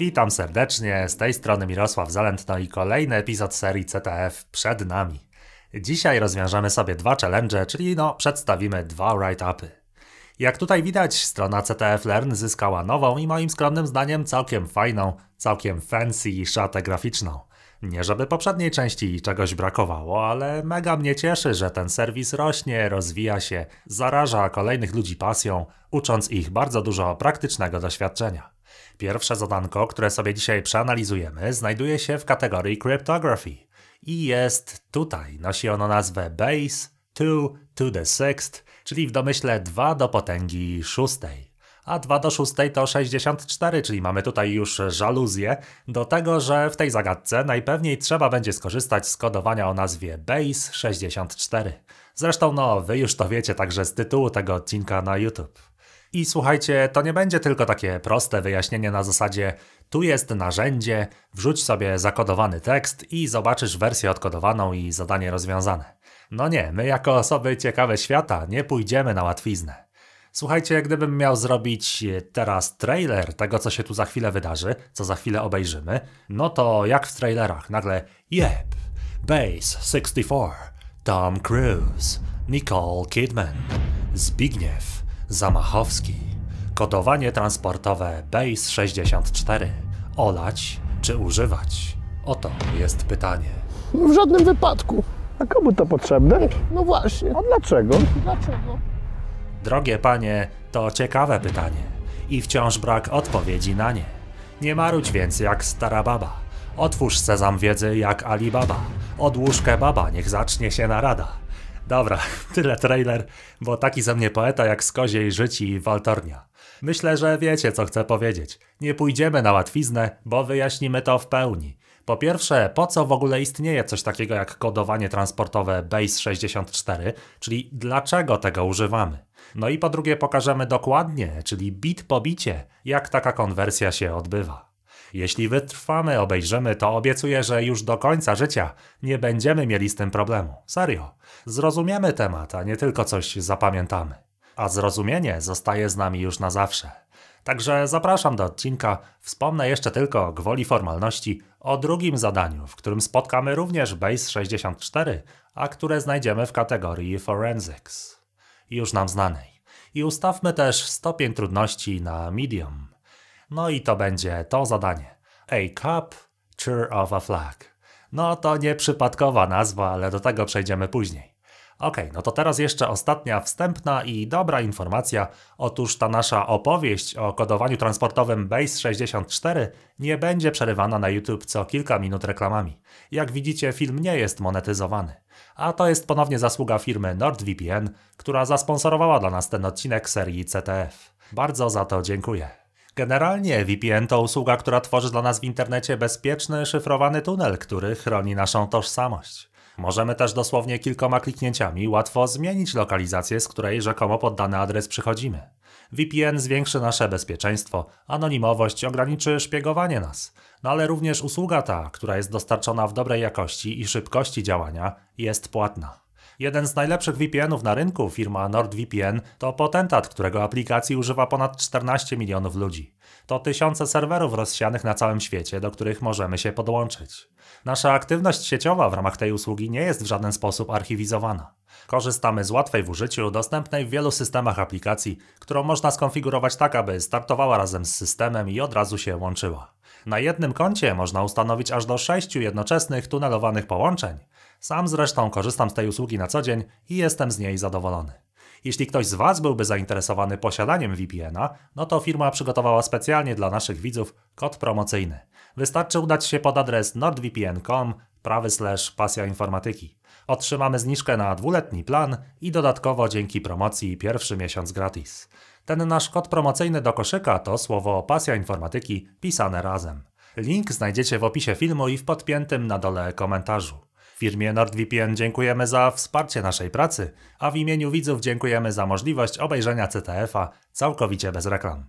Witam serdecznie, z tej strony Mirosław Zalentno i kolejny epizod serii CTF przed nami. Dzisiaj rozwiążemy sobie dwa challenge, czyli no, przedstawimy dwa write-upy. Jak tutaj widać, strona CTF Learn zyskała nową i moim skromnym zdaniem całkiem fajną, całkiem fancy szatę graficzną. Nie żeby poprzedniej części czegoś brakowało, ale mega mnie cieszy, że ten serwis rośnie, rozwija się, zaraża kolejnych ludzi pasją, ucząc ich bardzo dużo praktycznego doświadczenia. Pierwsze zadanko, które sobie dzisiaj przeanalizujemy, znajduje się w kategorii Cryptography i jest tutaj. Nosi ono nazwę Base 2 to the sixth, czyli w domyśle 2 do potęgi szóstej. A 2 do 6 to 64, czyli mamy tutaj już żaluzję do tego, że w tej zagadce najpewniej trzeba będzie skorzystać z kodowania o nazwie Base 64. Zresztą no, wy już to wiecie także z tytułu tego odcinka na YouTube. I słuchajcie, to nie będzie tylko takie proste wyjaśnienie na zasadzie tu jest narzędzie, wrzuć sobie zakodowany tekst i zobaczysz wersję odkodowaną i zadanie rozwiązane. No nie, my jako osoby ciekawe świata nie pójdziemy na łatwiznę. Słuchajcie, gdybym miał zrobić teraz trailer tego, co się tu za chwilę wydarzy, co za chwilę obejrzymy, no to jak w trailerach, nagle Yep, Base 64, Tom Cruise, Nicole Kidman, Zbigniew, Zamachowski. Kodowanie transportowe BASE 64. Olać czy używać? Oto jest pytanie. No, w żadnym wypadku. A komu to potrzebne? No właśnie. A dlaczego? Dlaczego? Drogie panie, to ciekawe pytanie. I wciąż brak odpowiedzi na nie. Nie marudź więc jak stara baba. Otwórz sezam wiedzy jak Alibaba. Odłóż baba, niech zacznie się narada. Dobra, tyle trailer, bo taki ze mnie poeta jak z koziej życi Waltornia. Myślę, że wiecie co chcę powiedzieć. Nie pójdziemy na łatwiznę, bo wyjaśnimy to w pełni. Po pierwsze, po co w ogóle istnieje coś takiego jak kodowanie transportowe BASE 64, czyli dlaczego tego używamy? No i po drugie pokażemy dokładnie, czyli bit po bicie, jak taka konwersja się odbywa. Jeśli wytrwamy, obejrzymy to, obiecuję, że już do końca życia nie będziemy mieli z tym problemu. Serio. Zrozumiemy temat, a nie tylko coś zapamiętamy. A zrozumienie zostaje z nami już na zawsze. Także zapraszam do odcinka. Wspomnę jeszcze tylko gwoli formalności o drugim zadaniu, w którym spotkamy również Base 64, a które znajdziemy w kategorii Forensics, już nam znanej. I ustawmy też stopień trudności na medium. No i to będzie to zadanie. A cup, cheer of a flag. No to nieprzypadkowa nazwa, ale do tego przejdziemy później. Ok, no to teraz jeszcze ostatnia wstępna i dobra informacja. Otóż ta nasza opowieść o kodowaniu transportowym Base 64 nie będzie przerywana na YouTube co kilka minut reklamami. Jak widzicie, film nie jest monetyzowany. A to jest ponownie zasługa firmy NordVPN, która zasponsorowała dla nas ten odcinek serii CTF. Bardzo za to dziękuję. Generalnie VPN to usługa, która tworzy dla nas w internecie bezpieczny, szyfrowany tunel, który chroni naszą tożsamość. Możemy też dosłownie kilkoma kliknięciami łatwo zmienić lokalizację, z której rzekomo pod dany adres przychodzimy. VPN zwiększy nasze bezpieczeństwo, anonimowość, ograniczy szpiegowanie nas. No ale również usługa ta, która jest dostarczona w dobrej jakości i szybkości działania, jest płatna. Jeden z najlepszych VPN-ów na rynku, firma NordVPN, to potentat, którego aplikacji używa ponad 14 milionów ludzi. To tysiące serwerów rozsianych na całym świecie, do których możemy się podłączyć. Nasza aktywność sieciowa w ramach tej usługi nie jest w żaden sposób archiwizowana. Korzystamy z łatwej w użyciu, dostępnej w wielu systemach aplikacji, którą można skonfigurować tak, aby startowała razem z systemem i od razu się łączyła. Na jednym koncie można ustanowić aż do sześciu jednoczesnych tunelowanych połączeń. Sam zresztą korzystam z tej usługi na co dzień i jestem z niej zadowolony. Jeśli ktoś z Was byłby zainteresowany posiadaniem VPN-a, no to firma przygotowała specjalnie dla naszych widzów kod promocyjny. Wystarczy udać się pod adres nordvpn.com prawy slash pasja informatyki. Otrzymamy zniżkę na dwuletni plan i dodatkowo dzięki promocji pierwszy miesiąc gratis. Ten nasz kod promocyjny do koszyka to słowo pasja informatyki pisane razem. Link znajdziecie w opisie filmu i w podpiętym na dole komentarzu. Firmie NordVPN dziękujemy za wsparcie naszej pracy, a w imieniu widzów dziękujemy za możliwość obejrzenia CTF-a całkowicie bez reklam.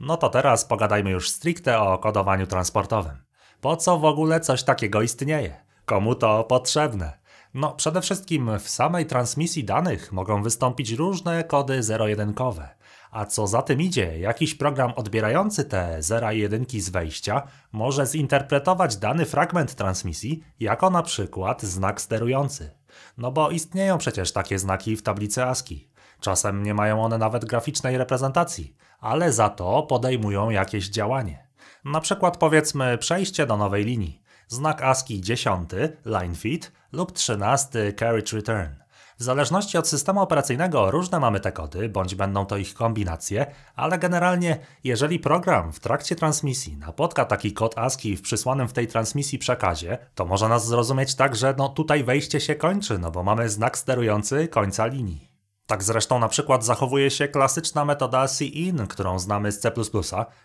No to teraz pogadajmy już stricte o kodowaniu transportowym. Po co w ogóle coś takiego istnieje? Komu to potrzebne? No, przede wszystkim w samej transmisji danych mogą wystąpić różne kody zero-jedynkowe. A co za tym idzie, jakiś program odbierający te zera i jedynki z wejścia może zinterpretować dany fragment transmisji jako na przykład znak sterujący. No bo istnieją przecież takie znaki w tablicy ASCII. Czasem nie mają one nawet graficznej reprezentacji, ale za to podejmują jakieś działanie. Na przykład powiedzmy przejście do nowej linii. Znak ASCII 10 line feed lub 13 carriage return. W zależności od systemu operacyjnego różne mamy te kody, bądź będą to ich kombinacje, ale generalnie jeżeli program w trakcie transmisji napotka taki kod ASCII w przysłanym w tej transmisji przekazie, to może nas zrozumieć tak, że no tutaj wejście się kończy, no bo mamy znak sterujący końca linii. Tak zresztą na przykład zachowuje się klasyczna metoda CIN, którą znamy z C++,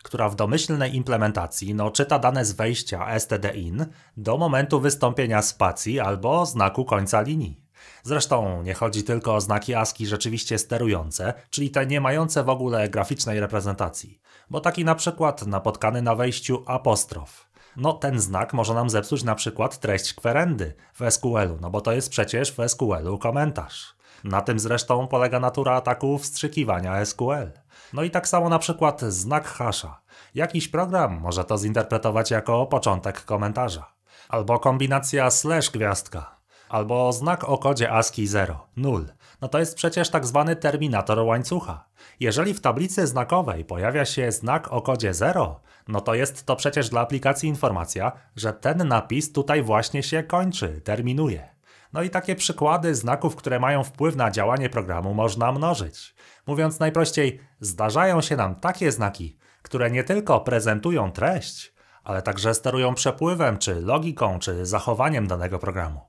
która w domyślnej implementacji no, czyta dane z wejścia stdin do momentu wystąpienia spacji albo znaku końca linii. Zresztą nie chodzi tylko o znaki ASCII rzeczywiście sterujące, czyli te nie mające w ogóle graficznej reprezentacji. Bo taki na przykład napotkany na wejściu apostrof. No ten znak może nam zepsuć na przykład treść kwerendy w SQL-u, no bo to jest przecież w SQL-u komentarz. Na tym zresztą polega natura ataku wstrzykiwania SQL. No i tak samo na przykład znak hasza. Jakiś program może to zinterpretować jako początek komentarza. Albo kombinacja slash gwiazdka albo znak o kodzie ASCII 0, 0. No to jest przecież tak zwany terminator łańcucha. Jeżeli w tablicy znakowej pojawia się znak o kodzie 0, no to jest to przecież dla aplikacji informacja, że ten napis tutaj właśnie się kończy, terminuje. No i takie przykłady znaków, które mają wpływ na działanie programu można mnożyć. Mówiąc najprościej, zdarzają się nam takie znaki, które nie tylko prezentują treść, ale także sterują przepływem, czy logiką, czy zachowaniem danego programu.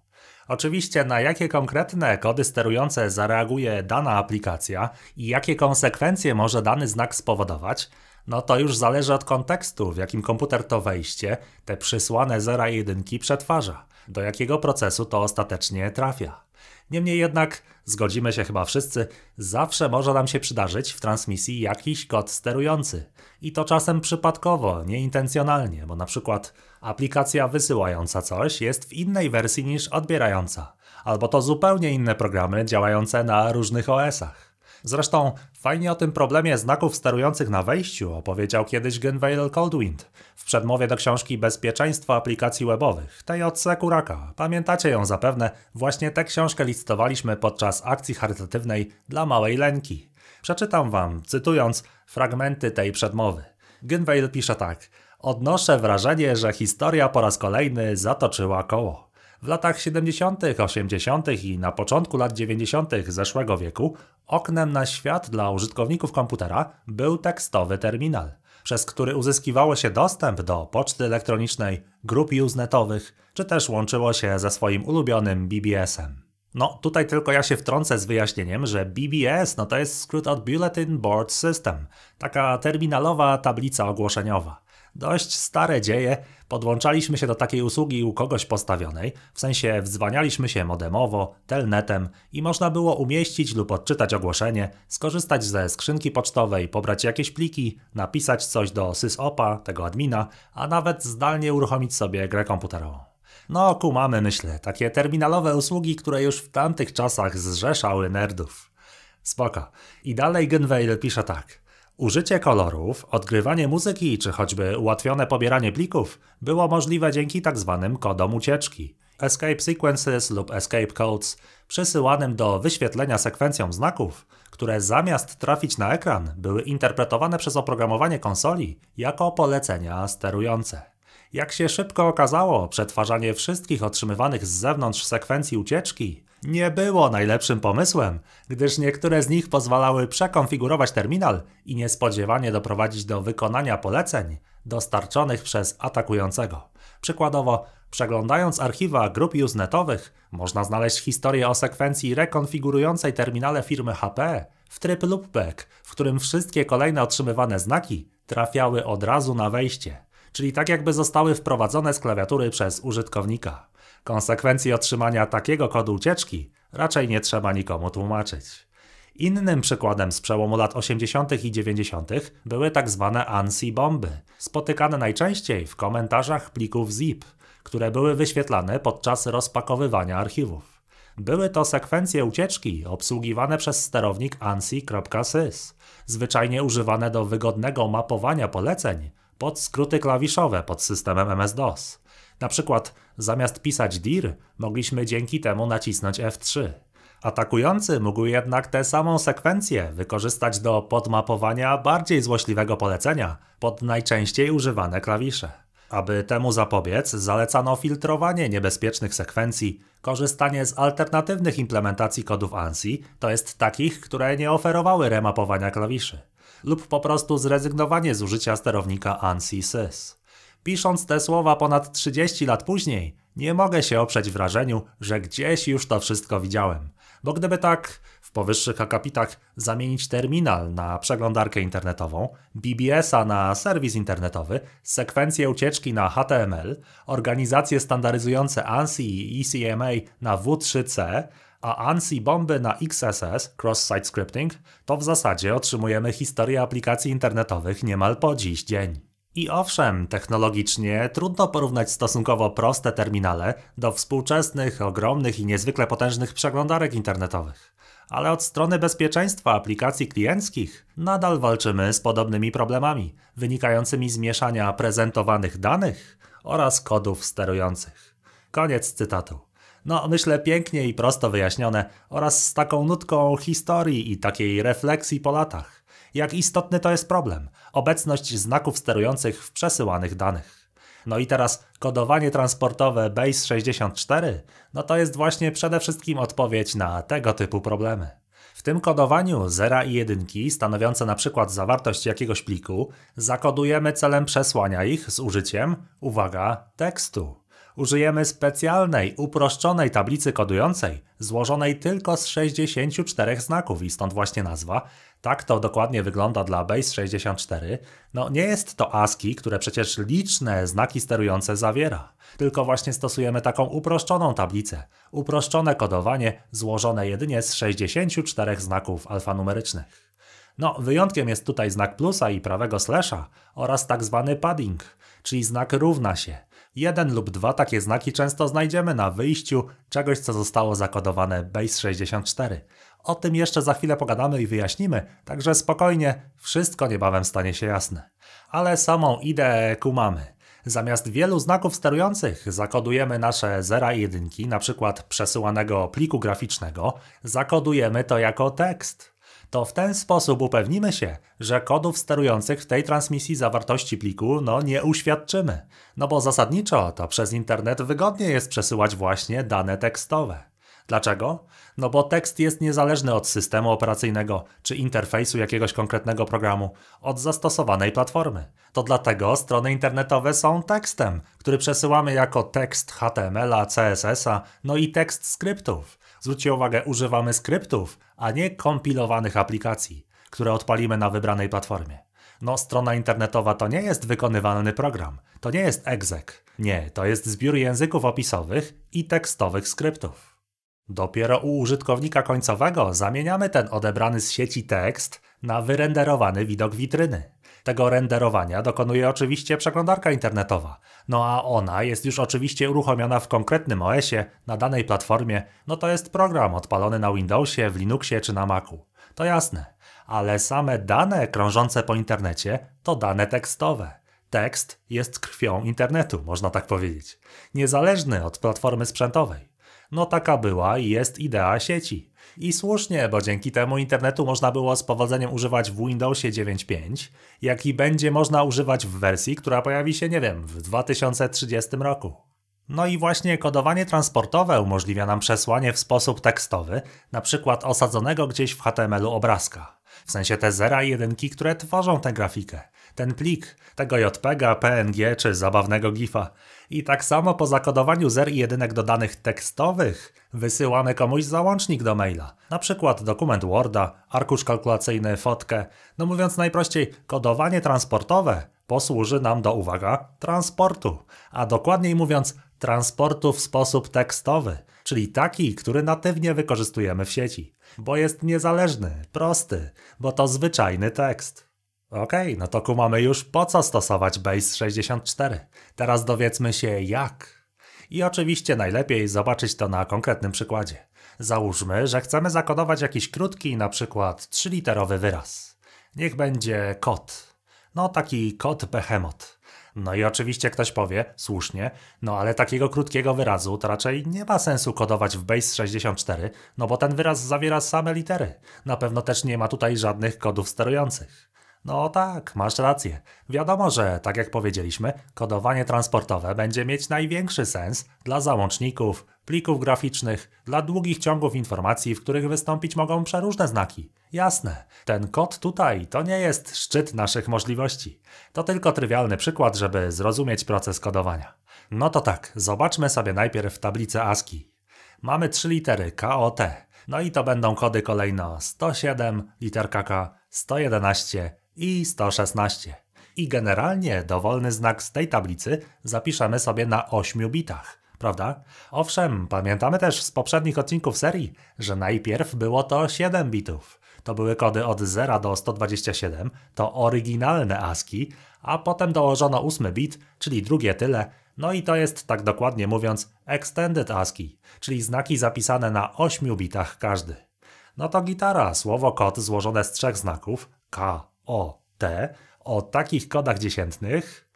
Oczywiście na jakie konkretne kody sterujące zareaguje dana aplikacja i jakie konsekwencje może dany znak spowodować, no to już zależy od kontekstu, w jakim komputer to wejście, te przysłane zera i jedynki przetwarza, do jakiego procesu to ostatecznie trafia. Niemniej jednak, zgodzimy się chyba wszyscy, zawsze może nam się przydarzyć w transmisji jakiś kod sterujący i to czasem przypadkowo, nieintencjonalnie, bo na przykład aplikacja wysyłająca coś jest w innej wersji niż odbierająca, albo to zupełnie inne programy działające na różnych OS-ach. Zresztą fajnie o tym problemie znaków sterujących na wejściu opowiedział kiedyś Genveil Coldwind w przedmowie do książki Bezpieczeństwo aplikacji webowych, tej od Sekuraka. Pamiętacie ją zapewne, właśnie tę książkę licytowaliśmy podczas akcji charytatywnej dla małej Lenki. Przeczytam wam, cytując fragmenty tej przedmowy. Gunweil pisze tak. Odnoszę wrażenie, że historia po raz kolejny zatoczyła koło. W latach 70., 80. i na początku lat 90. zeszłego wieku oknem na świat dla użytkowników komputera był tekstowy terminal, przez który uzyskiwało się dostęp do poczty elektronicznej, grup usenetowych, czy też łączyło się ze swoim ulubionym BBS-em. No, tutaj tylko ja się wtrącę z wyjaśnieniem, że BBS no to jest skrót od Bulletin Board System, taka terminalowa tablica ogłoszeniowa. Dość stare dzieje, podłączaliśmy się do takiej usługi u kogoś postawionej, w sensie wzwanialiśmy się modemowo, telnetem i można było umieścić lub odczytać ogłoszenie, skorzystać ze skrzynki pocztowej, pobrać jakieś pliki, napisać coś do sysopa, tego admina, a nawet zdalnie uruchomić sobie grę komputerową. No kumamy, myślę, takie terminalowe usługi, które już w tamtych czasach zrzeszały nerdów. Spoko. I dalej Genweil pisze tak. Użycie kolorów, odgrywanie muzyki czy choćby ułatwione pobieranie plików było możliwe dzięki tzw. Tak kodom ucieczki escape sequences lub escape codes przesyłanym do wyświetlenia sekwencją znaków, które zamiast trafić na ekran były interpretowane przez oprogramowanie konsoli jako polecenia sterujące. Jak się szybko okazało, przetwarzanie wszystkich otrzymywanych z zewnątrz sekwencji ucieczki nie było najlepszym pomysłem, gdyż niektóre z nich pozwalały przekonfigurować terminal i niespodziewanie doprowadzić do wykonania poleceń dostarczonych przez atakującego. Przykładowo, przeglądając archiwa grup usenetowych, można znaleźć historię o sekwencji rekonfigurującej terminale firmy HP w tryb loopback, w którym wszystkie kolejne otrzymywane znaki trafiały od razu na wejście czyli tak jakby zostały wprowadzone z klawiatury przez użytkownika. Konsekwencji otrzymania takiego kodu ucieczki raczej nie trzeba nikomu tłumaczyć. Innym przykładem z przełomu lat 80. i 90. były tak zwane ANSI bomby, spotykane najczęściej w komentarzach plików zip, które były wyświetlane podczas rozpakowywania archiwów. Były to sekwencje ucieczki obsługiwane przez sterownik ANSI.sys, zwyczajnie używane do wygodnego mapowania poleceń pod skróty klawiszowe pod systemem MS-DOS. Na przykład zamiast pisać DIR mogliśmy dzięki temu nacisnąć F3. Atakujący mógł jednak tę samą sekwencję wykorzystać do podmapowania bardziej złośliwego polecenia pod najczęściej używane klawisze. Aby temu zapobiec, zalecano filtrowanie niebezpiecznych sekwencji, korzystanie z alternatywnych implementacji kodów ANSI, to jest takich, które nie oferowały remapowania klawiszy, lub po prostu zrezygnowanie z użycia sterownika ANSI sys. Pisząc te słowa ponad 30 lat później, nie mogę się oprzeć wrażeniu, że gdzieś już to wszystko widziałem. Bo gdyby tak po wyższych akapitach zamienić terminal na przeglądarkę internetową, BBS-a na serwis internetowy, sekwencję ucieczki na HTML, organizacje standaryzujące ANSI i ECMA na W3C, a ANSI bomby na XSS, Cross-Site Scripting, to w zasadzie otrzymujemy historię aplikacji internetowych niemal po dziś dzień. I owszem, technologicznie trudno porównać stosunkowo proste terminale do współczesnych, ogromnych i niezwykle potężnych przeglądarek internetowych ale od strony bezpieczeństwa aplikacji klienckich nadal walczymy z podobnymi problemami wynikającymi z mieszania prezentowanych danych oraz kodów sterujących. Koniec cytatu. No, myślę pięknie i prosto wyjaśnione oraz z taką nutką historii i takiej refleksji po latach. Jak istotny to jest problem obecność znaków sterujących w przesyłanych danych. No i teraz kodowanie transportowe BASE 64, no to jest właśnie przede wszystkim odpowiedź na tego typu problemy. W tym kodowaniu zera i jedynki, stanowiące na przykład zawartość jakiegoś pliku, zakodujemy celem przesłania ich z użyciem, uwaga, tekstu. Użyjemy specjalnej, uproszczonej tablicy kodującej, złożonej tylko z 64 znaków i stąd właśnie nazwa, tak to dokładnie wygląda dla Base64. No nie jest to ASCII, które przecież liczne znaki sterujące zawiera. Tylko właśnie stosujemy taką uproszczoną tablicę. Uproszczone kodowanie złożone jedynie z 64 znaków alfanumerycznych. No, wyjątkiem jest tutaj znak plusa i prawego slasha oraz tak zwany padding, czyli znak równa się. Jeden lub dwa takie znaki często znajdziemy na wyjściu czegoś, co zostało zakodowane Base64. O tym jeszcze za chwilę pogadamy i wyjaśnimy, także spokojnie, wszystko niebawem stanie się jasne. Ale samą ideę kumamy. Zamiast wielu znaków sterujących zakodujemy nasze zera i jedynki, na przykład przesyłanego pliku graficznego, zakodujemy to jako tekst. To w ten sposób upewnimy się, że kodów sterujących w tej transmisji zawartości pliku no nie uświadczymy. No bo zasadniczo to przez internet wygodnie jest przesyłać właśnie dane tekstowe. Dlaczego? No bo tekst jest niezależny od systemu operacyjnego czy interfejsu jakiegoś konkretnego programu, od zastosowanej platformy. To dlatego strony internetowe są tekstem, który przesyłamy jako tekst HTML-a, CSS-a, no i tekst skryptów. Zwróćcie uwagę, używamy skryptów, a nie kompilowanych aplikacji, które odpalimy na wybranej platformie. No, strona internetowa to nie jest wykonywalny program, to nie jest exec. Nie, to jest zbiór języków opisowych i tekstowych skryptów. Dopiero u użytkownika końcowego zamieniamy ten odebrany z sieci tekst na wyrenderowany widok witryny. Tego renderowania dokonuje oczywiście przeglądarka internetowa, no a ona jest już oczywiście uruchomiona w konkretnym OS-ie, na danej platformie, no to jest program odpalony na Windowsie, w Linuxie czy na Macu. To jasne, ale same dane krążące po internecie to dane tekstowe. Tekst jest krwią internetu, można tak powiedzieć, niezależny od platformy sprzętowej. No taka była i jest idea sieci. I słusznie, bo dzięki temu internetu można było z powodzeniem używać w Windowsie 9.5, jak i będzie można używać w wersji, która pojawi się, nie wiem, w 2030 roku. No i właśnie kodowanie transportowe umożliwia nam przesłanie w sposób tekstowy, na przykład osadzonego gdzieś w HTML-u obrazka. W sensie te zera i jedynki, które tworzą tę grafikę. Ten plik, tego JPEGa, PNG czy zabawnego GIFa. I tak samo po zakodowaniu zer i jedynek do danych tekstowych wysyłamy komuś załącznik do maila. Na przykład dokument Worda, arkusz kalkulacyjny, fotkę. No mówiąc najprościej, kodowanie transportowe posłuży nam do, uwaga, transportu. A dokładniej mówiąc, transportu w sposób tekstowy, czyli taki, który natywnie wykorzystujemy w sieci. Bo jest niezależny, prosty, bo to zwyczajny tekst. Okej, okay, no to mamy już po co stosować Base 64. Teraz dowiedzmy się jak. I oczywiście najlepiej zobaczyć to na konkretnym przykładzie. Załóżmy, że chcemy zakodować jakiś krótki, na przykład trzyliterowy wyraz. Niech będzie kot. No taki kot behemoth. No i oczywiście ktoś powie, słusznie, no ale takiego krótkiego wyrazu to raczej nie ma sensu kodować w Base 64, no bo ten wyraz zawiera same litery. Na pewno też nie ma tutaj żadnych kodów sterujących. No tak, masz rację. Wiadomo, że tak jak powiedzieliśmy, kodowanie transportowe będzie mieć największy sens dla załączników, plików graficznych, dla długich ciągów informacji, w których wystąpić mogą przeróżne znaki. Jasne, ten kod tutaj to nie jest szczyt naszych możliwości. To tylko trywialny przykład, żeby zrozumieć proces kodowania. No to tak, zobaczmy sobie najpierw tablicę ASCII. Mamy trzy litery KOT. No i to będą kody kolejno 107, literka K, 111, i 116. I generalnie dowolny znak z tej tablicy zapiszemy sobie na 8 bitach, prawda? Owszem, pamiętamy też z poprzednich odcinków serii, że najpierw było to 7 bitów. To były kody od 0 do 127, to oryginalne ASCII, a potem dołożono 8 bit, czyli drugie tyle, no i to jest, tak dokładnie mówiąc, Extended ASCII, czyli znaki zapisane na 8 bitach każdy. No to gitara, słowo kod złożone z trzech znaków, K, OT o takich kodach dziesiętnych.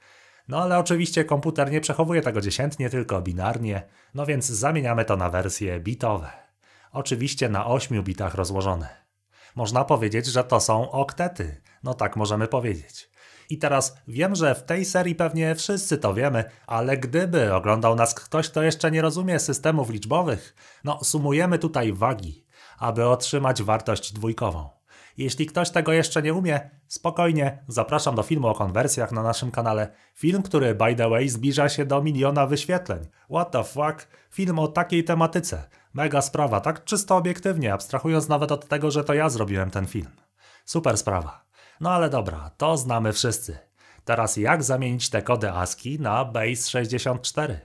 No ale oczywiście komputer nie przechowuje tego dziesiętnie, tylko binarnie, no więc zamieniamy to na wersje bitowe. Oczywiście na 8 bitach rozłożone. Można powiedzieć, że to są oktety. No tak możemy powiedzieć. I teraz wiem, że w tej serii pewnie wszyscy to wiemy, ale gdyby oglądał nas ktoś, kto jeszcze nie rozumie systemów liczbowych, no sumujemy tutaj wagi, aby otrzymać wartość dwójkową. Jeśli ktoś tego jeszcze nie umie, spokojnie, zapraszam do filmu o konwersjach na naszym kanale. Film, który by the way zbliża się do miliona wyświetleń. What the fuck? Film o takiej tematyce. Mega sprawa, tak czysto obiektywnie, abstrahując nawet od tego, że to ja zrobiłem ten film. Super sprawa. No ale dobra, to znamy wszyscy. Teraz jak zamienić te kody ASCII na Base 64?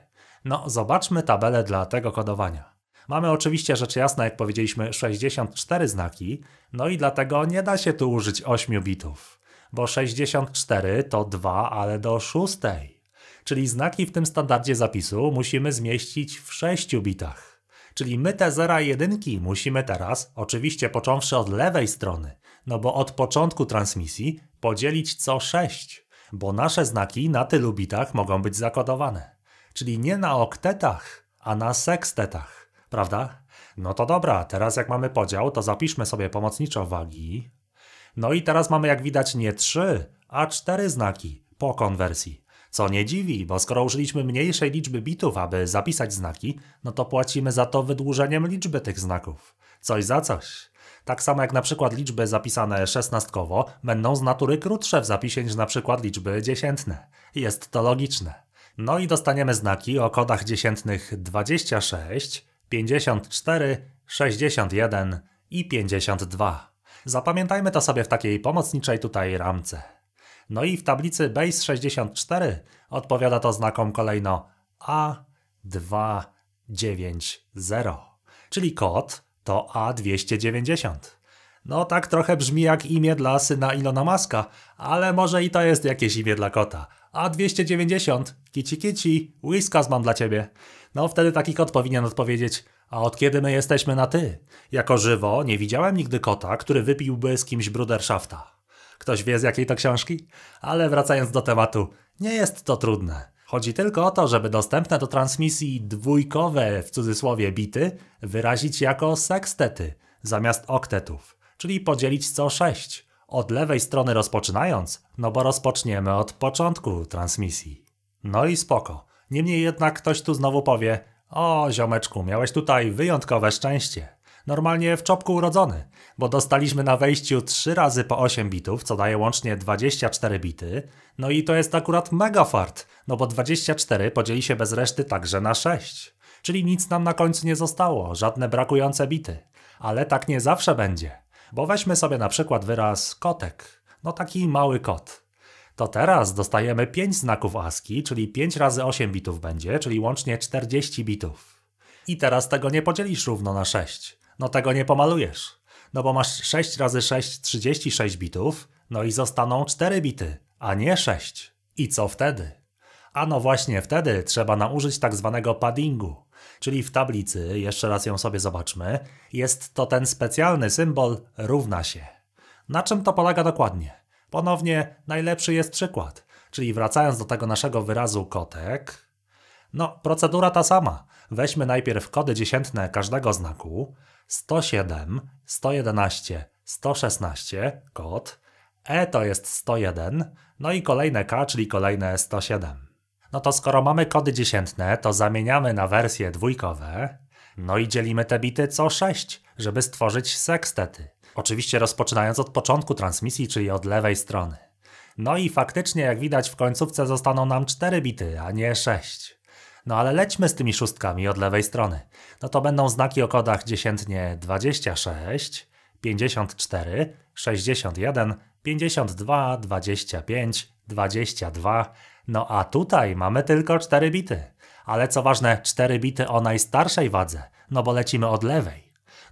No, zobaczmy tabelę dla tego kodowania. Mamy oczywiście rzecz jasna, jak powiedzieliśmy, 64 znaki, no i dlatego nie da się tu użyć 8 bitów, bo 64 to 2, ale do 6. Czyli znaki w tym standardzie zapisu musimy zmieścić w 6 bitach. Czyli my te 0 i 1 musimy teraz, oczywiście począwszy od lewej strony, no bo od początku transmisji, podzielić co 6, bo nasze znaki na tylu bitach mogą być zakodowane. Czyli nie na oktetach, a na sekstetach prawda? No to dobra, teraz jak mamy podział, to zapiszmy sobie pomocniczo wagi. No i teraz mamy jak widać nie 3, a 4 znaki po konwersji. Co nie dziwi, bo skoro użyliśmy mniejszej liczby bitów, aby zapisać znaki, no to płacimy za to wydłużeniem liczby tych znaków. Coś za coś. Tak samo jak na przykład liczby zapisane szesnastkowo będą z natury krótsze w zapisie niż na przykład liczby dziesiętne. Jest to logiczne. No i dostaniemy znaki o kodach dziesiętnych 26, 54, 61 i 52. Zapamiętajmy to sobie w takiej pomocniczej tutaj ramce. No i w tablicy base 64 odpowiada to znakom kolejno A290, czyli kod to A290. No tak trochę brzmi jak imię dla syna Ilona Maska, ale może i to jest jakieś imię dla kota. A290, kici kici, whiskas mam dla ciebie. No wtedy taki kot powinien odpowiedzieć, a od kiedy my jesteśmy na ty? Jako żywo nie widziałem nigdy kota, który wypiłby z kimś bruderszafta. Ktoś wie z jakiej to książki? Ale wracając do tematu, nie jest to trudne. Chodzi tylko o to, żeby dostępne do transmisji dwójkowe w cudzysłowie bity wyrazić jako sekstety zamiast oktetów, czyli podzielić co sześć. Od lewej strony rozpoczynając, no bo rozpoczniemy od początku transmisji. No i spoko. Niemniej jednak ktoś tu znowu powie: O, ziomeczku, miałeś tutaj wyjątkowe szczęście. Normalnie w czopku urodzony, bo dostaliśmy na wejściu 3 razy po 8 bitów, co daje łącznie 24 bity. No i to jest akurat mega fart, no bo 24 podzieli się bez reszty także na 6. Czyli nic nam na końcu nie zostało, żadne brakujące bity. Ale tak nie zawsze będzie. Bo weźmy sobie na przykład wyraz kotek. No taki mały kot to teraz dostajemy 5 znaków ASCII, czyli 5 razy 8 bitów będzie, czyli łącznie 40 bitów. I teraz tego nie podzielisz równo na 6. No tego nie pomalujesz. No bo masz 6 razy 6, 36 bitów, no i zostaną 4 bity, a nie 6. I co wtedy? A no właśnie wtedy trzeba nam użyć tak zwanego paddingu, czyli w tablicy, jeszcze raz ją sobie zobaczmy, jest to ten specjalny symbol równa się. Na czym to polega dokładnie? Ponownie najlepszy jest przykład. Czyli wracając do tego naszego wyrazu kotek, no procedura ta sama. Weźmy najpierw kody dziesiętne każdego znaku 107, 111, 116, kod, E to jest 101, no i kolejne K, czyli kolejne 107. No to skoro mamy kody dziesiętne, to zamieniamy na wersje dwójkowe, no i dzielimy te bity co 6, żeby stworzyć sekstety. Oczywiście rozpoczynając od początku transmisji, czyli od lewej strony. No i faktycznie, jak widać, w końcówce zostaną nam 4 bity, a nie 6. No ale lećmy z tymi szóstkami od lewej strony. No to będą znaki o kodach dziesiętnie 26, 54, 61, 52, 25, 22. No a tutaj mamy tylko 4 bity. Ale co ważne, 4 bity o najstarszej wadze, no bo lecimy od lewej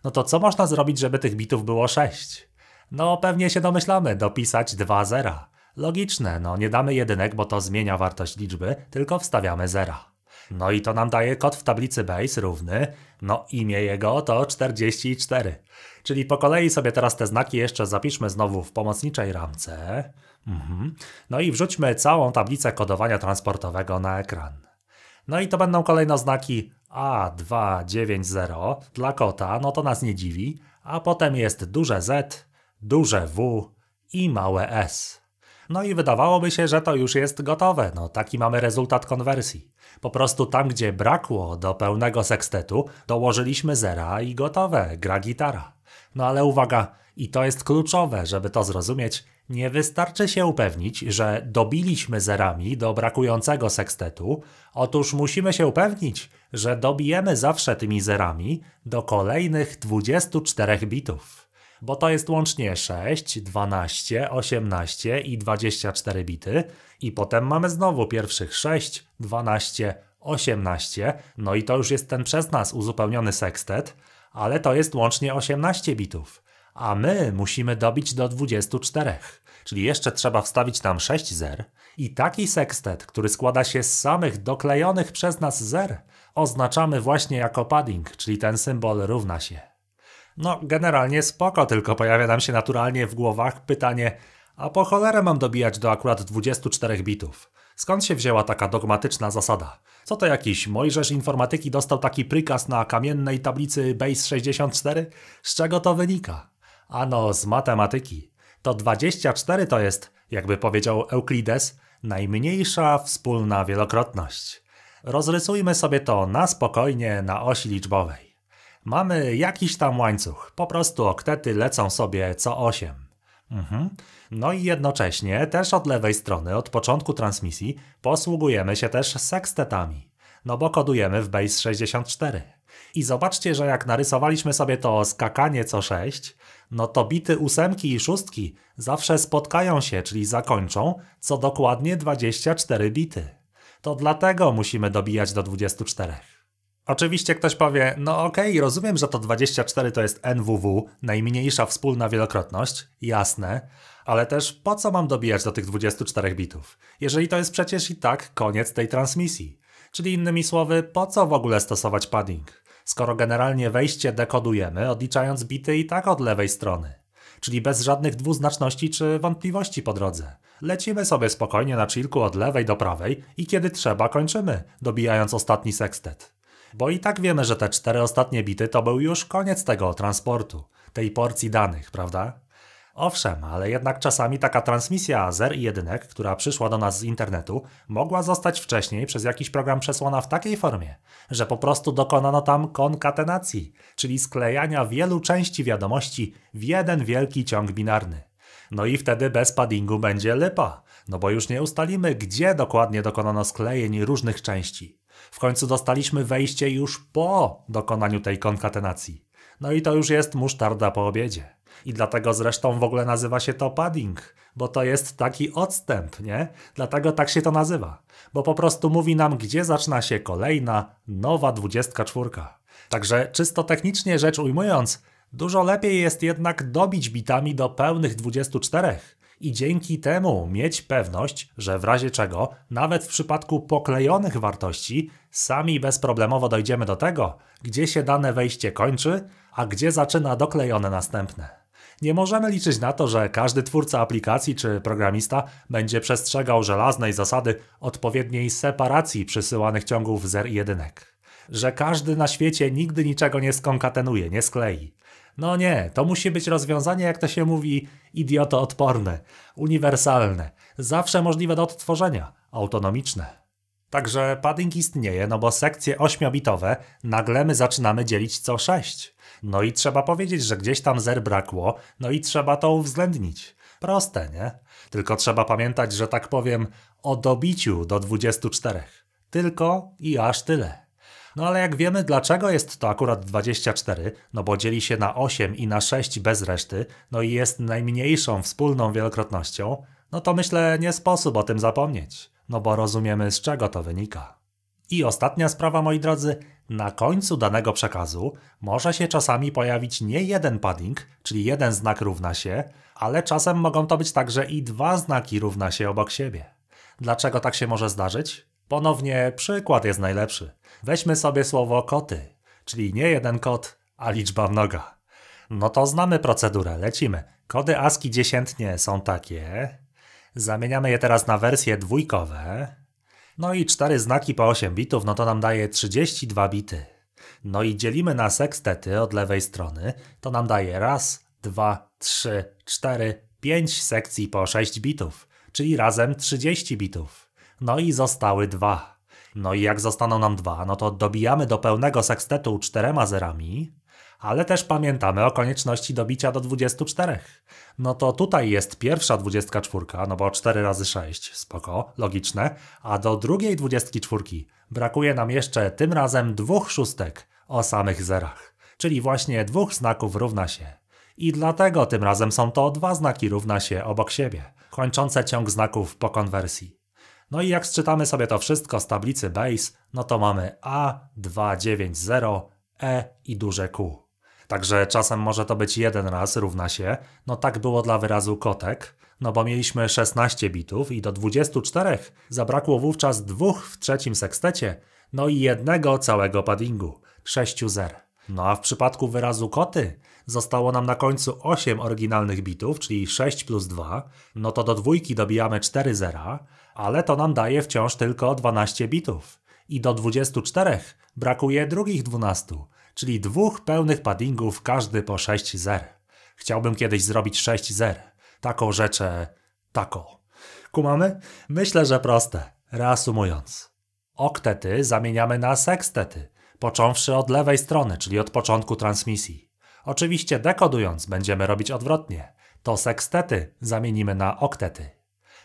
no to co można zrobić, żeby tych bitów było 6? No pewnie się domyślamy, dopisać dwa zera. Logiczne, no nie damy jedynek, bo to zmienia wartość liczby, tylko wstawiamy zera. No i to nam daje kod w tablicy base równy, no imię jego to 44. Czyli po kolei sobie teraz te znaki jeszcze zapiszmy znowu w pomocniczej ramce. Mhm. No i wrzućmy całą tablicę kodowania transportowego na ekran. No i to będą kolejno znaki a290 dla kota, no to nas nie dziwi, a potem jest duże Z, duże W i małe S. No i wydawałoby się, że to już jest gotowe, no taki mamy rezultat konwersji. Po prostu tam, gdzie brakło do pełnego sekstetu, dołożyliśmy zera i gotowe, gra gitara. No ale uwaga, i to jest kluczowe, żeby to zrozumieć. Nie wystarczy się upewnić, że dobiliśmy zerami do brakującego sekstetu. Otóż musimy się upewnić, że dobijemy zawsze tymi zerami do kolejnych 24 bitów. Bo to jest łącznie 6, 12, 18 i 24 bity. I potem mamy znowu pierwszych 6, 12, 18. No i to już jest ten przez nas uzupełniony sekstet. ale to jest łącznie 18 bitów a my musimy dobić do 24. Czyli jeszcze trzeba wstawić tam 6 zer i taki sextet, który składa się z samych doklejonych przez nas zer, oznaczamy właśnie jako padding, czyli ten symbol równa się. No, generalnie spoko, tylko pojawia nam się naturalnie w głowach pytanie, a po cholerę mam dobijać do akurat 24 bitów? Skąd się wzięła taka dogmatyczna zasada? Co to jakiś Mojżesz informatyki dostał taki prikaz na kamiennej tablicy Base 64? Z czego to wynika? Ano, z matematyki. To 24 to jest, jakby powiedział Euklides, najmniejsza wspólna wielokrotność. Rozrysujmy sobie to na spokojnie na osi liczbowej. Mamy jakiś tam łańcuch, po prostu oktety lecą sobie co 8. Mhm. No i jednocześnie też od lewej strony, od początku transmisji, posługujemy się też sekstetami. No bo kodujemy w Base 64. I zobaczcie, że jak narysowaliśmy sobie to skakanie co 6, no to bity ósemki i szóstki zawsze spotkają się, czyli zakończą, co dokładnie 24 bity. To dlatego musimy dobijać do 24. Oczywiście ktoś powie, no okej, okay, rozumiem, że to 24 to jest NWW, najmniejsza wspólna wielokrotność, jasne, ale też po co mam dobijać do tych 24 bitów, jeżeli to jest przecież i tak koniec tej transmisji? Czyli innymi słowy, po co w ogóle stosować padding? skoro generalnie wejście dekodujemy, odliczając bity i tak od lewej strony. Czyli bez żadnych dwuznaczności czy wątpliwości po drodze. Lecimy sobie spokojnie na chilku od lewej do prawej i kiedy trzeba kończymy, dobijając ostatni sextet. Bo i tak wiemy, że te cztery ostatnie bity to był już koniec tego transportu, tej porcji danych, prawda? Owszem, ale jednak czasami taka transmisja zer i jedynek, która przyszła do nas z internetu, mogła zostać wcześniej przez jakiś program przesłana w takiej formie, że po prostu dokonano tam konkatenacji, czyli sklejania wielu części wiadomości w jeden wielki ciąg binarny. No i wtedy bez paddingu będzie lipa, no bo już nie ustalimy, gdzie dokładnie dokonano sklejeń różnych części. W końcu dostaliśmy wejście już po dokonaniu tej konkatenacji. No i to już jest musztarda po obiedzie. I dlatego zresztą w ogóle nazywa się to padding, bo to jest taki odstęp, nie? Dlatego tak się to nazywa. Bo po prostu mówi nam, gdzie zaczyna się kolejna, nowa 24. Także czysto technicznie rzecz ujmując, dużo lepiej jest jednak dobić bitami do pełnych 24 i dzięki temu mieć pewność, że w razie czego, nawet w przypadku poklejonych wartości, sami bezproblemowo dojdziemy do tego, gdzie się dane wejście kończy, a gdzie zaczyna doklejone następne. Nie możemy liczyć na to, że każdy twórca aplikacji czy programista będzie przestrzegał żelaznej zasady odpowiedniej separacji przysyłanych ciągów zer i jedynek. Że każdy na świecie nigdy niczego nie skonkatenuje, nie sklei. No nie, to musi być rozwiązanie, jak to się mówi, idioto odporne, uniwersalne, zawsze możliwe do odtworzenia, autonomiczne. Także padding istnieje, no bo sekcje 8-bitowe nagle my zaczynamy dzielić co 6. No i trzeba powiedzieć, że gdzieś tam zer brakło, no i trzeba to uwzględnić. Proste, nie? Tylko trzeba pamiętać, że tak powiem, o dobiciu do 24. Tylko i aż tyle. No ale jak wiemy, dlaczego jest to akurat 24, no bo dzieli się na 8 i na 6 bez reszty, no i jest najmniejszą wspólną wielokrotnością, no to myślę, nie sposób o tym zapomnieć no bo rozumiemy z czego to wynika. I ostatnia sprawa, moi drodzy, na końcu danego przekazu może się czasami pojawić nie jeden padding, czyli jeden znak równa się, ale czasem mogą to być także i dwa znaki równa się obok siebie. Dlaczego tak się może zdarzyć? Ponownie przykład jest najlepszy. Weźmy sobie słowo koty, czyli nie jeden kot, a liczba mnoga. No to znamy procedurę, lecimy. Kody ASCII dziesiętnie są takie, Zamieniamy je teraz na wersje dwójkowe. No i 4 znaki po 8 bitów, no to nam daje 32 bity. No i dzielimy na sekstety od lewej strony, to nam daje raz, dwa, trzy, cztery, pięć sekcji po 6 bitów, czyli razem 30 bitów. No i zostały dwa. No i jak zostaną nam dwa, no to dobijamy do pełnego sekstetu czterema zerami, ale też pamiętamy o konieczności dobicia do 24. No to tutaj jest pierwsza 24, no bo 4 razy 6, spoko, logiczne, a do drugiej 24 brakuje nam jeszcze tym razem dwóch szóstek o samych zerach, czyli właśnie dwóch znaków równa się. I dlatego tym razem są to dwa znaki równa się obok siebie, kończące ciąg znaków po konwersji. No i jak sczytamy sobie to wszystko z tablicy base, no to mamy A290E i duże Q. Także czasem może to być jeden raz równa się. No tak było dla wyrazu kotek, no bo mieliśmy 16 bitów i do 24 zabrakło wówczas dwóch w trzecim sekstecie, no i jednego całego paddingu, 6 zer. No a w przypadku wyrazu koty zostało nam na końcu 8 oryginalnych bitów, czyli 6 plus 2, no to do dwójki dobijamy 4 zera, ale to nam daje wciąż tylko 12 bitów. I do 24 brakuje drugich 12, czyli dwóch pełnych paddingów, każdy po 6 zer. Chciałbym kiedyś zrobić 6 zer. Taką rzeczę taką. Kumamy? Myślę, że proste. Reasumując. Oktety zamieniamy na sekstety, począwszy od lewej strony, czyli od początku transmisji. Oczywiście dekodując będziemy robić odwrotnie. To sekstety zamienimy na oktety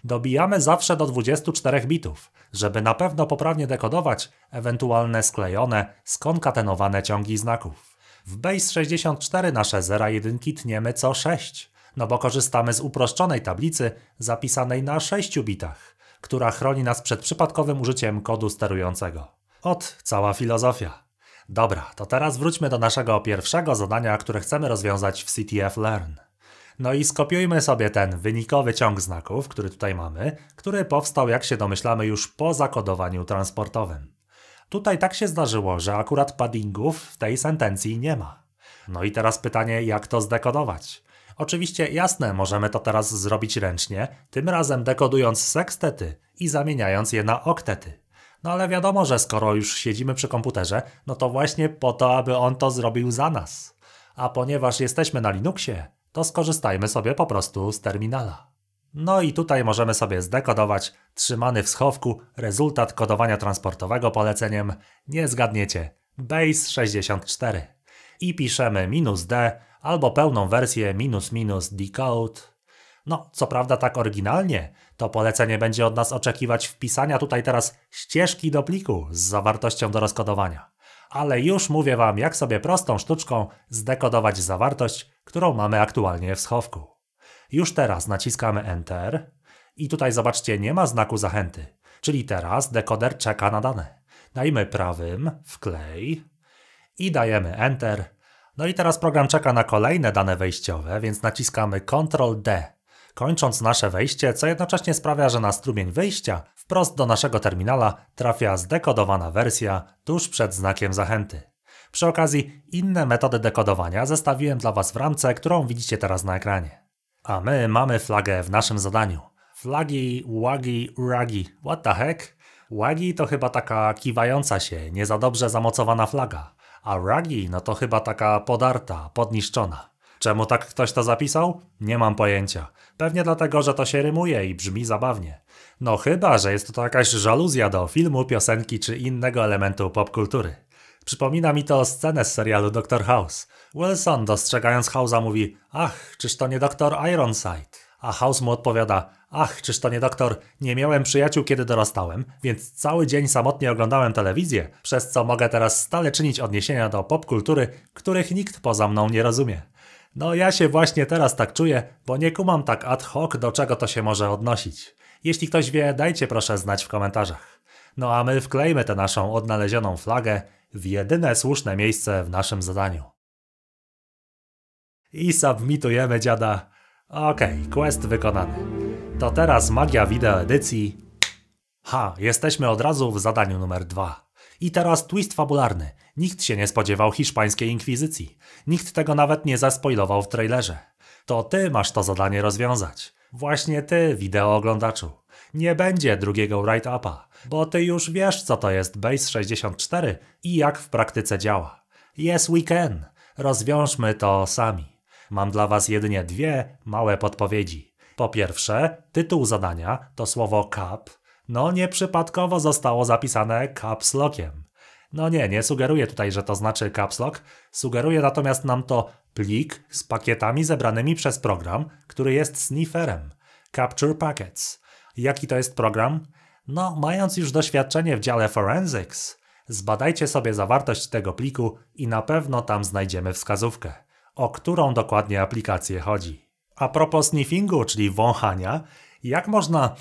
dobijamy zawsze do 24 bitów, żeby na pewno poprawnie dekodować ewentualne sklejone, skonkatenowane ciągi znaków. W Base 64 nasze zera jedynki tniemy co 6, no bo korzystamy z uproszczonej tablicy zapisanej na 6 bitach, która chroni nas przed przypadkowym użyciem kodu sterującego. Ot, cała filozofia. Dobra, to teraz wróćmy do naszego pierwszego zadania, które chcemy rozwiązać w CTF Learn. No i skopiujmy sobie ten wynikowy ciąg znaków, który tutaj mamy, który powstał, jak się domyślamy, już po zakodowaniu transportowym. Tutaj tak się zdarzyło, że akurat paddingów w tej sentencji nie ma. No i teraz pytanie, jak to zdekodować? Oczywiście jasne, możemy to teraz zrobić ręcznie, tym razem dekodując sekstety i zamieniając je na oktety. No ale wiadomo, że skoro już siedzimy przy komputerze, no to właśnie po to, aby on to zrobił za nas. A ponieważ jesteśmy na Linuxie, to skorzystajmy sobie po prostu z terminala. No i tutaj możemy sobie zdekodować trzymany w schowku rezultat kodowania transportowego poleceniem, nie zgadniecie, base 64. I piszemy minus D albo pełną wersję minus minus decode. No, co prawda tak oryginalnie, to polecenie będzie od nas oczekiwać wpisania tutaj teraz ścieżki do pliku z zawartością do rozkodowania ale już mówię Wam, jak sobie prostą sztuczką zdekodować zawartość, którą mamy aktualnie w schowku. Już teraz naciskamy Enter i tutaj zobaczcie, nie ma znaku zachęty, czyli teraz dekoder czeka na dane. Dajmy prawym wklej i dajemy Enter. No i teraz program czeka na kolejne dane wejściowe, więc naciskamy Ctrl D kończąc nasze wejście, co jednocześnie sprawia, że na strumień wyjścia wprost do naszego terminala trafia zdekodowana wersja tuż przed znakiem zachęty. Przy okazji inne metody dekodowania zestawiłem dla Was w ramce, którą widzicie teraz na ekranie. A my mamy flagę w naszym zadaniu. Flagi, łagi, ragi, what the heck? Łagi to chyba taka kiwająca się, nie za dobrze zamocowana flaga, a ragi no to chyba taka podarta, podniszczona. Czemu tak ktoś to zapisał? Nie mam pojęcia. Pewnie dlatego, że to się rymuje i brzmi zabawnie. No chyba, że jest to jakaś żaluzja do filmu, piosenki czy innego elementu popkultury. Przypomina mi to scenę z serialu Dr. House. Wilson dostrzegając House'a mówi Ach, czyż to nie Dr. Ironside? A House mu odpowiada Ach, czyż to nie doktor? Nie miałem przyjaciół, kiedy dorastałem, więc cały dzień samotnie oglądałem telewizję, przez co mogę teraz stale czynić odniesienia do popkultury, których nikt poza mną nie rozumie. No ja się właśnie teraz tak czuję, bo nie kumam tak ad hoc, do czego to się może odnosić. Jeśli ktoś wie, dajcie proszę znać w komentarzach. No a my wklejmy tę naszą odnalezioną flagę w jedyne słuszne miejsce w naszym zadaniu. I submitujemy dziada. Okej, okay, quest wykonany. To teraz magia wideo edycji. Ha, jesteśmy od razu w zadaniu numer dwa. I teraz twist fabularny. Nikt się nie spodziewał hiszpańskiej inkwizycji. Nikt tego nawet nie zaspoilował w trailerze. To ty masz to zadanie rozwiązać. Właśnie ty, wideo oglądaczu. Nie będzie drugiego write-upa, bo ty już wiesz co to jest Base 64 i jak w praktyce działa. Yes we can. Rozwiążmy to sami. Mam dla was jedynie dwie małe podpowiedzi. Po pierwsze, tytuł zadania to słowo cup, no nieprzypadkowo zostało zapisane caps lockiem. No nie, nie sugeruję tutaj, że to znaczy caps lock, sugeruje natomiast nam to plik z pakietami zebranymi przez program, który jest snifferem. Capture Packets. Jaki to jest program? No, mając już doświadczenie w dziale Forensics, zbadajcie sobie zawartość tego pliku i na pewno tam znajdziemy wskazówkę, o którą dokładnie aplikację chodzi. A propos sniffingu, czyli wąchania, jak można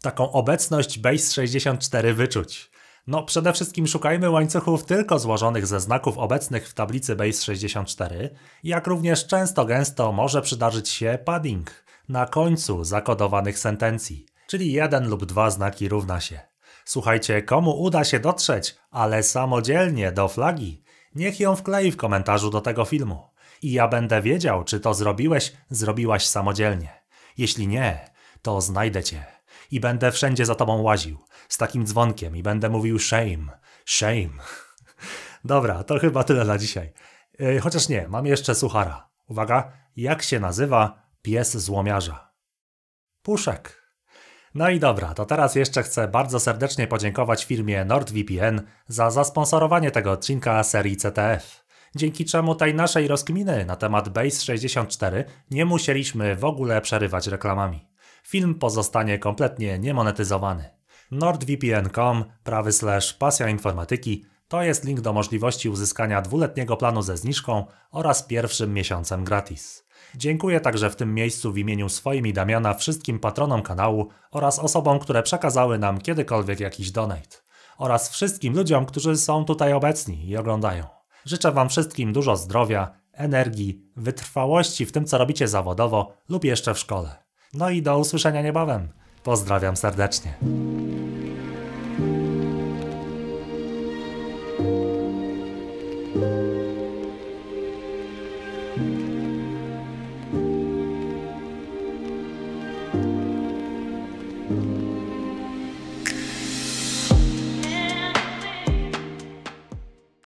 taką obecność Base 64 wyczuć? No przede wszystkim szukajmy łańcuchów tylko złożonych ze znaków obecnych w tablicy Base 64, jak również często gęsto może przydarzyć się padding na końcu zakodowanych sentencji, czyli jeden lub dwa znaki równa się. Słuchajcie, komu uda się dotrzeć, ale samodzielnie do flagi, niech ją wklei w komentarzu do tego filmu. I ja będę wiedział, czy to zrobiłeś, zrobiłaś samodzielnie. Jeśli nie, to znajdę cię. I będę wszędzie za tobą łaził, z takim dzwonkiem i będę mówił shame, shame. Dobra, to chyba tyle na dzisiaj. Yy, chociaż nie, mam jeszcze suchara. Uwaga, jak się nazywa pies złomiarza? Puszek. No i dobra, to teraz jeszcze chcę bardzo serdecznie podziękować firmie NordVPN za zasponsorowanie tego odcinka serii CTF, dzięki czemu tej naszej rozkminy na temat Base 64 nie musieliśmy w ogóle przerywać reklamami film pozostanie kompletnie niemonetyzowany. nordvpn.com prawy slash pasja informatyki to jest link do możliwości uzyskania dwuletniego planu ze zniżką oraz pierwszym miesiącem gratis. Dziękuję także w tym miejscu w imieniu swoim i Damiana wszystkim patronom kanału oraz osobom, które przekazały nam kiedykolwiek jakiś donate. Oraz wszystkim ludziom, którzy są tutaj obecni i oglądają. Życzę Wam wszystkim dużo zdrowia, energii, wytrwałości w tym, co robicie zawodowo lub jeszcze w szkole. No i do usłyszenia niebawem. Pozdrawiam serdecznie.